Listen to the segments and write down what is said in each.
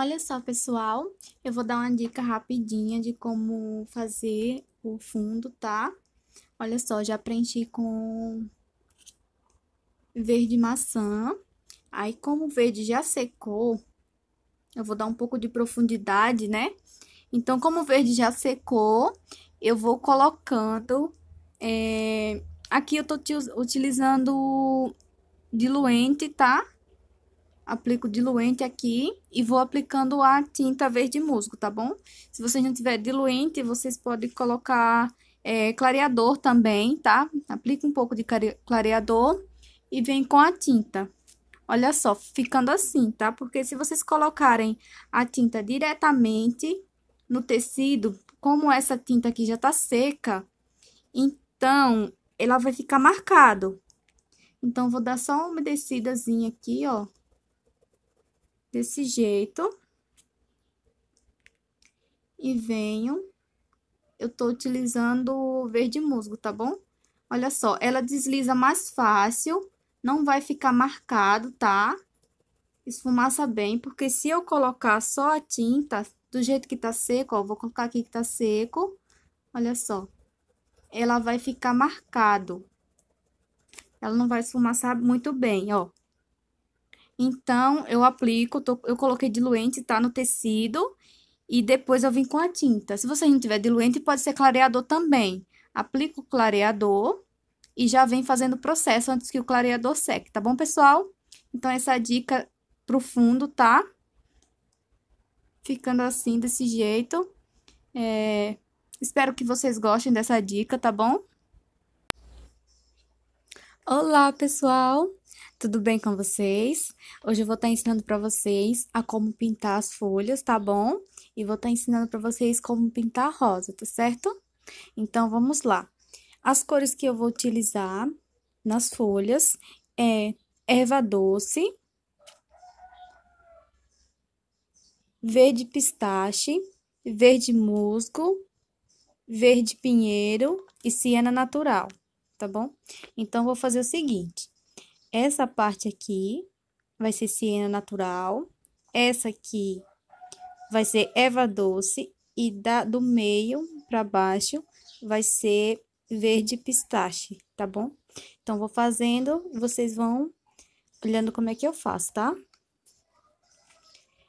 Olha só, pessoal, eu vou dar uma dica rapidinha de como fazer o fundo, tá? Olha só, já preenchi com verde maçã. Aí, como o verde já secou, eu vou dar um pouco de profundidade, né? Então, como o verde já secou, eu vou colocando... É... Aqui eu tô utilizando diluente, tá? aplico diluente aqui e vou aplicando a tinta verde musgo, tá bom? Se vocês não tiver diluente, vocês podem colocar é, clareador também, tá? Aplica um pouco de clareador e vem com a tinta. Olha só, ficando assim, tá? Porque se vocês colocarem a tinta diretamente no tecido, como essa tinta aqui já tá seca, então, ela vai ficar marcado. Então, vou dar só uma umedecidazinha aqui, ó desse jeito. E venho, eu tô utilizando verde musgo, tá bom? Olha só, ela desliza mais fácil, não vai ficar marcado, tá? Esfumaça bem, porque se eu colocar só a tinta, do jeito que tá seco, ó, vou colocar aqui que tá seco, olha só. Ela vai ficar marcado. Ela não vai esfumaçar muito bem, ó. Então, eu aplico, tô, eu coloquei diluente, tá no tecido, e depois eu vim com a tinta. Se você não tiver diluente, pode ser clareador também. Aplico o clareador e já vem fazendo o processo antes que o clareador seque, tá bom, pessoal? Então, essa é dica pro fundo, tá? Ficando assim, desse jeito. É... Espero que vocês gostem dessa dica, tá bom? Olá, pessoal! tudo bem com vocês? Hoje eu vou estar tá ensinando para vocês a como pintar as folhas, tá bom? E vou estar tá ensinando para vocês como pintar a rosa, tá certo? Então, vamos lá. As cores que eu vou utilizar nas folhas é erva doce, verde pistache, verde musgo, verde pinheiro e siena natural, tá bom? Então, vou fazer o seguinte. Essa parte aqui vai ser siena natural. Essa aqui vai ser eva doce. E da, do meio para baixo vai ser verde pistache, tá bom? Então, vou fazendo, vocês vão olhando como é que eu faço, tá?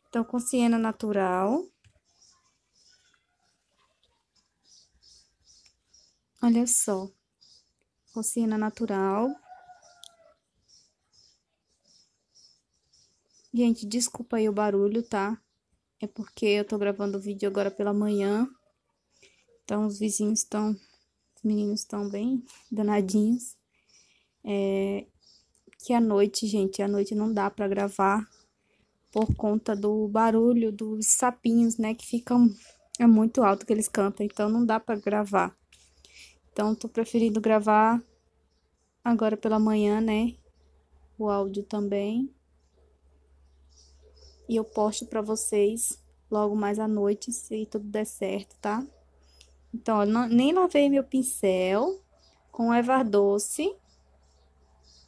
Então, com siena natural. Olha só. Com siena natural. Gente, desculpa aí o barulho, tá? É porque eu tô gravando o vídeo agora pela manhã. Então, os vizinhos estão... Os meninos estão bem danadinhos. É... Que à noite, gente, à noite não dá pra gravar. Por conta do barulho dos sapinhos, né? Que ficam... É muito alto que eles cantam, então não dá pra gravar. Então, tô preferindo gravar agora pela manhã, né? O áudio também e eu posto para vocês logo mais à noite, se tudo der certo, tá? Então, não, nem lavei meu pincel com evar doce.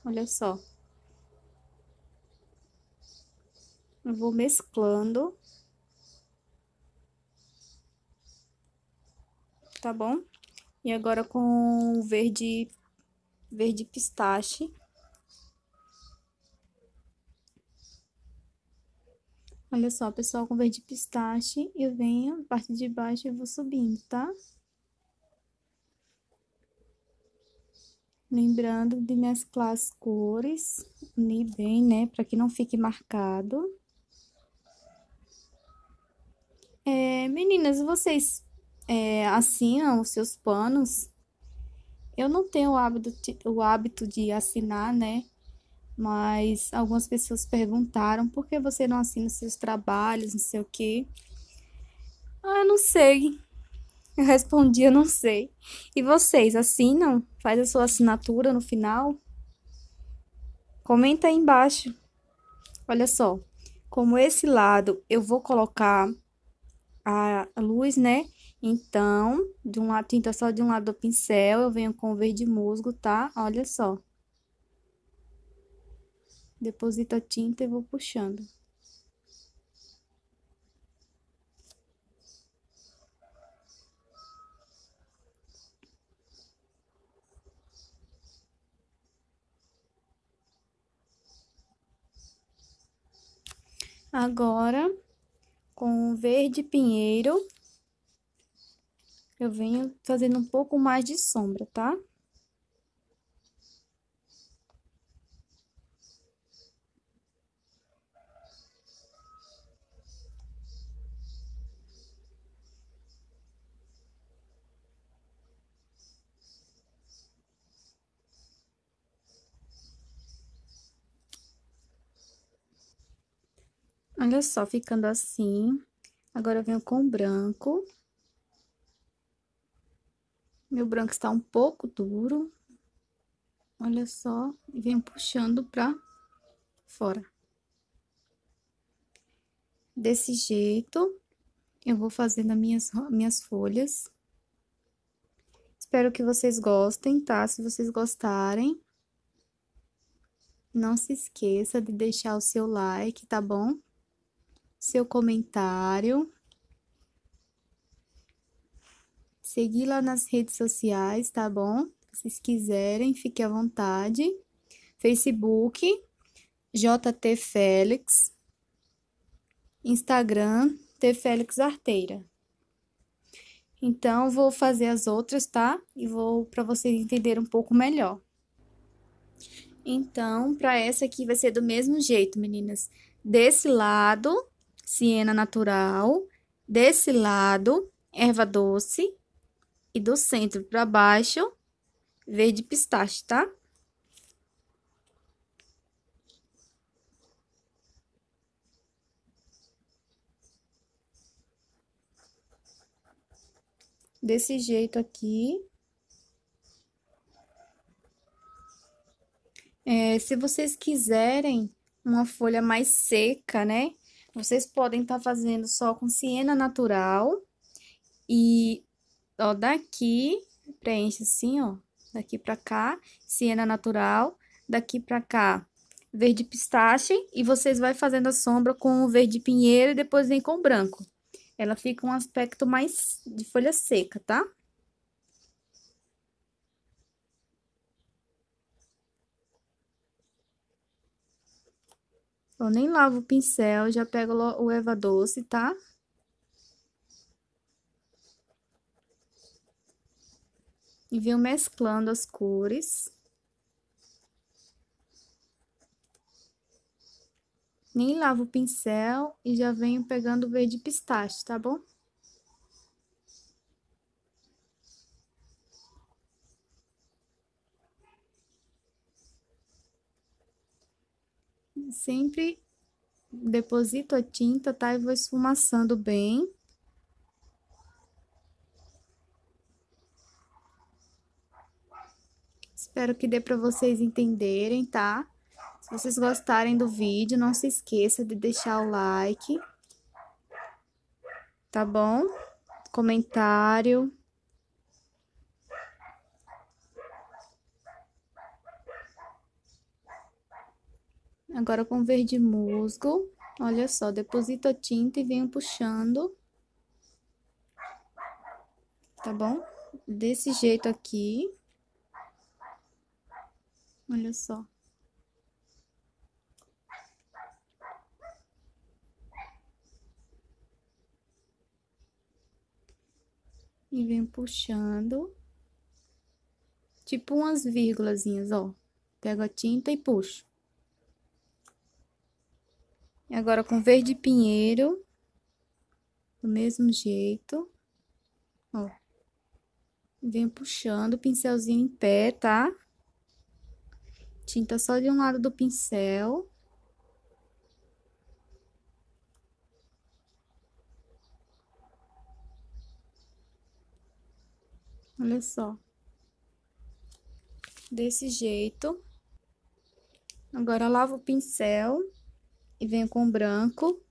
Olha só. Eu vou mesclando. Tá bom? E agora com verde, verde pistache, Olha só, pessoal, com verde pistache, eu venho, parte de baixo, e vou subindo, tá? Lembrando de mesclar as cores, unir bem, né? Pra que não fique marcado. É, meninas, vocês é, assinam os seus panos? Eu não tenho o hábito, o hábito de assinar, né? mas algumas pessoas perguntaram por que você não assina seus trabalhos, não sei o quê. Ah, eu não sei. Eu respondi, eu não sei. E vocês assinam? Faz a sua assinatura no final? Comenta aí embaixo. Olha só, como esse lado eu vou colocar a luz, né? Então, de um lado, tinta só de um lado do pincel, eu venho com verde musgo, tá? Olha só. Deposito a tinta e vou puxando. Agora, com o verde pinheiro, eu venho fazendo um pouco mais de sombra, tá? Olha só, ficando assim. Agora eu venho com o branco. Meu branco está um pouco duro. Olha só, e venho puxando pra fora. Desse jeito, eu vou fazendo as minhas, minhas folhas. Espero que vocês gostem, tá? Se vocês gostarem, não se esqueça de deixar o seu like, tá bom? seu comentário, seguir lá nas redes sociais, tá bom? Se vocês quiserem, fique à vontade. Facebook, JT Félix. Instagram, T Félix Arteira. Então, vou fazer as outras, tá? E vou para vocês entenderem um pouco melhor. Então, para essa aqui vai ser do mesmo jeito, meninas. Desse lado, siena natural, desse lado, erva doce, e do centro para baixo, verde pistache, tá? Desse jeito aqui. É, se vocês quiserem uma folha mais seca, né? Vocês podem estar tá fazendo só com siena natural. E, ó, daqui, preenche assim, ó. Daqui pra cá, siena natural. Daqui pra cá, verde pistache. E vocês vai fazendo a sombra com o verde pinheiro e depois vem com o branco. Ela fica um aspecto mais de folha seca, tá? Eu nem lavo o pincel, já pego o eva doce, tá? E venho mesclando as cores. Nem lavo o pincel e já venho pegando o verde pistache, tá bom? sempre deposito a tinta, tá? E vou esfumaçando bem. Espero que dê para vocês entenderem, tá? Se vocês gostarem do vídeo, não se esqueça de deixar o like. Tá bom? Comentário. Agora com verde musgo, olha só, deposito a tinta e venho puxando. Tá bom? Desse jeito aqui. Olha só. E venho puxando. Tipo umas vírgulas, ó. Pego a tinta e puxo. Agora com verde pinheiro, do mesmo jeito, ó. Venho puxando o pincelzinho em pé, tá? Tinta só de um lado do pincel. Olha só. Desse jeito. Agora, lavo o pincel e venho com branco.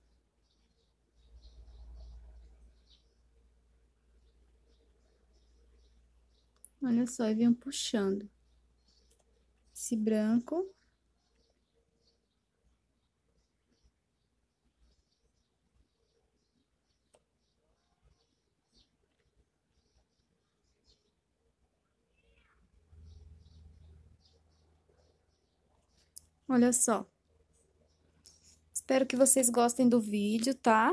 Olha só, e venho puxando esse branco. Olha só. Espero que vocês gostem do vídeo, tá?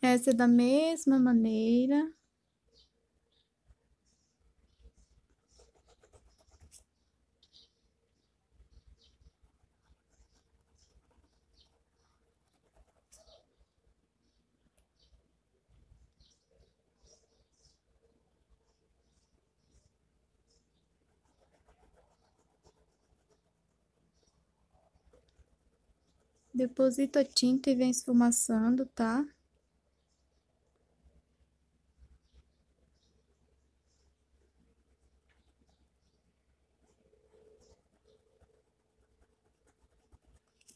Essa é da mesma maneira. deposita a tinta e vem esfumaçando, tá?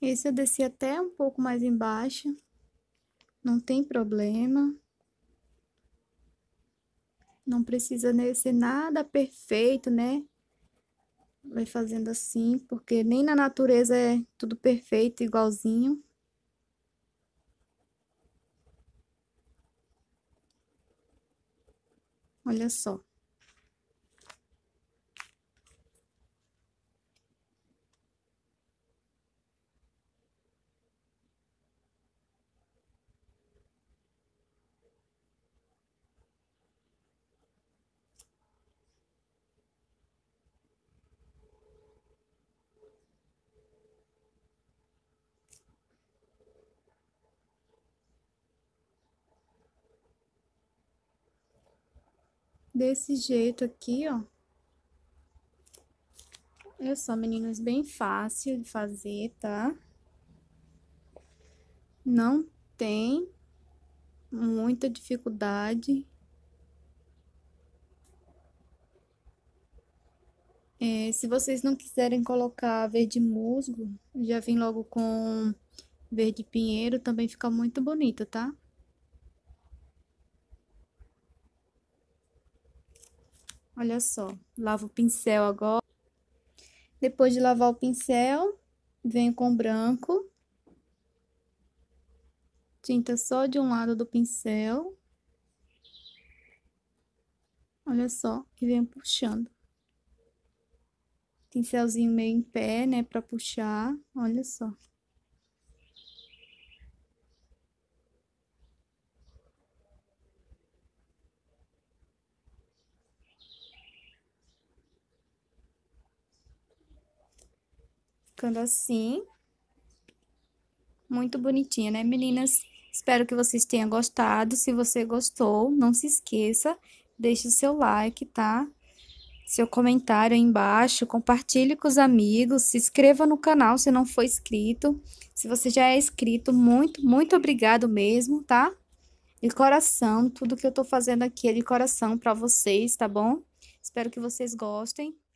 Esse eu desci até um pouco mais embaixo, não tem problema. Não precisa ser nada perfeito, né? vai fazendo assim, porque nem na natureza é tudo perfeito, igualzinho. Olha só. desse jeito aqui, ó. Olha só, meninos, bem fácil de fazer, tá? Não tem muita dificuldade. É, se vocês não quiserem colocar verde musgo, já vim logo com verde pinheiro, também fica muito bonito, tá? Olha só, lavo o pincel agora. Depois de lavar o pincel, venho com branco. Tinta só de um lado do pincel. Olha só, e venho puxando. Pincelzinho meio em pé, né, pra puxar, olha só. ficando assim. Muito bonitinha, né, meninas? Espero que vocês tenham gostado. Se você gostou, não se esqueça, deixe o seu like, tá? Seu comentário aí embaixo, compartilhe com os amigos, se inscreva no canal se não for inscrito. Se você já é inscrito, muito, muito obrigado mesmo, tá? De coração, tudo que eu tô fazendo aqui é de coração para vocês, tá bom? Espero que vocês gostem.